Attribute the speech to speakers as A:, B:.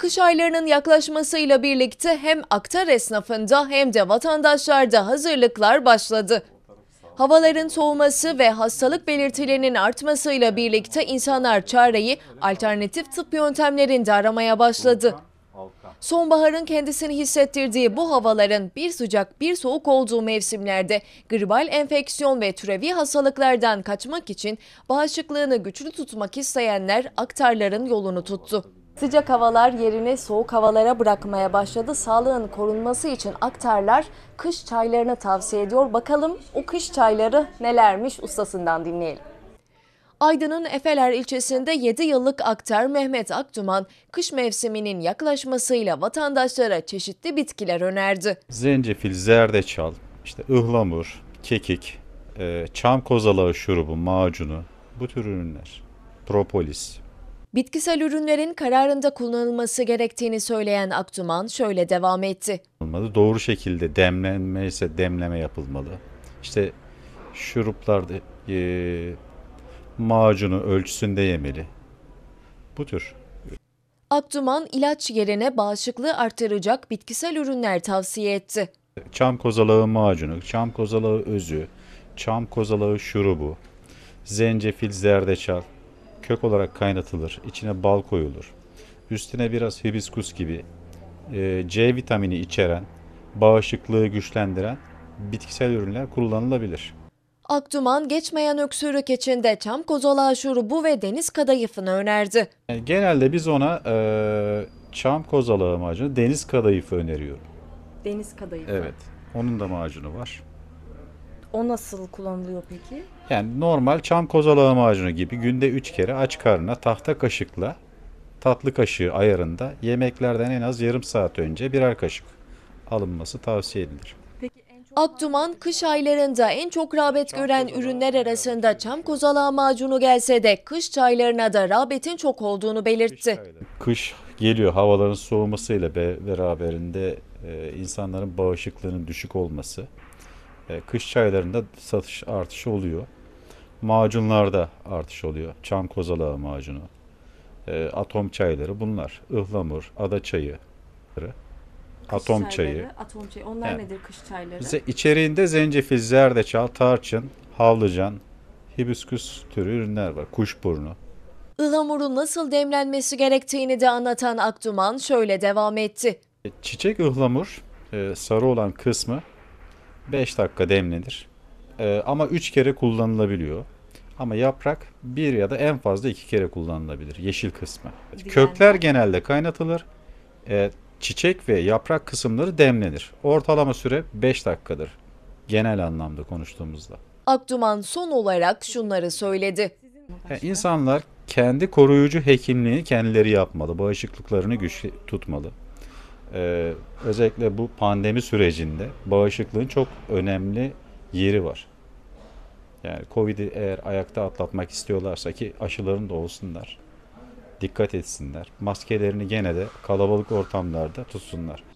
A: Kış aylarının yaklaşmasıyla birlikte hem aktar esnafında hem de vatandaşlarda hazırlıklar başladı. Havaların soğuması ve hastalık belirtilerinin artmasıyla birlikte insanlar çareyi alternatif tıp yöntemlerinde aramaya başladı. Sonbaharın kendisini hissettirdiği bu havaların bir sıcak bir soğuk olduğu mevsimlerde gribal enfeksiyon ve türevi hastalıklardan kaçmak için bağışıklığını güçlü tutmak isteyenler aktarların yolunu tuttu. Sıcak havalar yerini soğuk havalara bırakmaya başladı. Sağlığın korunması için aktarlar kış çaylarını tavsiye ediyor. Bakalım o kış çayları nelermiş ustasından dinleyelim. Aydın'ın Efeler ilçesinde 7 yıllık aktar Mehmet Akduman, kış mevsiminin yaklaşmasıyla vatandaşlara çeşitli bitkiler önerdi.
B: Zencefil, zerdeçal, işte ıhlamur, kekik, e, çam kozalağı şurubu, macunu, bu tür ürünler, propolis,
A: Bitkisel ürünlerin kararında kullanılması gerektiğini söyleyen Aktuman şöyle devam etti.
B: Doğru şekilde demlenme ise demleme yapılmalı. İşte şuruplarda e, macunu ölçüsünde yemeli. Bu tür.
A: Akduman ilaç yerine bağışıklığı artıracak bitkisel ürünler tavsiye etti.
B: Çam kozalağı macunu, çam kozalağı özü, çam kozalağı şurubu, zencefil, zerdeçal, kök olarak kaynatılır. İçine bal koyulur. Üstüne biraz hibiskus gibi e, C vitamini içeren, bağışıklığı güçlendiren bitkisel ürünler kullanılabilir.
A: Akduman geçmeyen öksürük için de çam kozolağı şurubu ve deniz kadayıfını önerdi.
B: E, genelde biz ona e, çam kozalağı macunu, deniz kadayıfı öneriyorum.
A: Deniz kadayıfı. Evet.
B: Onun da macunu var.
A: O nasıl kullanılıyor peki?
B: Yani normal çam kozalağı macunu gibi günde 3 kere aç karnına tahta kaşıkla tatlı kaşığı ayarında yemeklerden en az yarım saat önce birer kaşık alınması tavsiye edilir.
A: Akduman kış aylarında en çok rağbet çam gören ürünler arasında çam kozalağı macunu gelse de kış çaylarına da rağbetin çok olduğunu belirtti.
B: Kış geliyor havaların soğumasıyla beraberinde e, insanların bağışıklığının düşük olması, e, kış çaylarında satış artışı oluyor. Macunlarda artış oluyor. Çam kozalağı macunu, e, atom çayları bunlar. Ihlamur, ada çayı, atom çayı.
A: Atom çayı. Onlar Yani. nedir kış çayları? Ze-
B: İçeriğinde zencefil, zerdeçal, tarçın, havlucan, hibiskus türü ürünler var. Kuşburnu.
A: Ilamurun nasıl demlenmesi gerektiğini de anlatan Akduman şöyle devam etti.
B: E, çiçek ıhlamur sarı olan kısmı 5 dakika demlenir. Ee, ama 3 kere kullanılabiliyor. Ama yaprak bir ya da en fazla iki kere kullanılabilir yeşil kısmı. Diğer Kökler genelde kaynatılır. Ee, çiçek ve yaprak kısımları demlenir. Ortalama süre 5 dakikadır genel anlamda konuştuğumuzda.
A: Akduman son olarak şunları söyledi.
B: Yani insanlar kendi koruyucu hekimliğini kendileri yapmalı, bağışıklıklarını güçlü tutmalı e, özellikle bu pandemi sürecinde bağışıklığın çok önemli yeri var. Yani Covid'i eğer ayakta atlatmak istiyorlarsa ki aşıların da olsunlar. Dikkat etsinler. Maskelerini gene de kalabalık ortamlarda tutsunlar.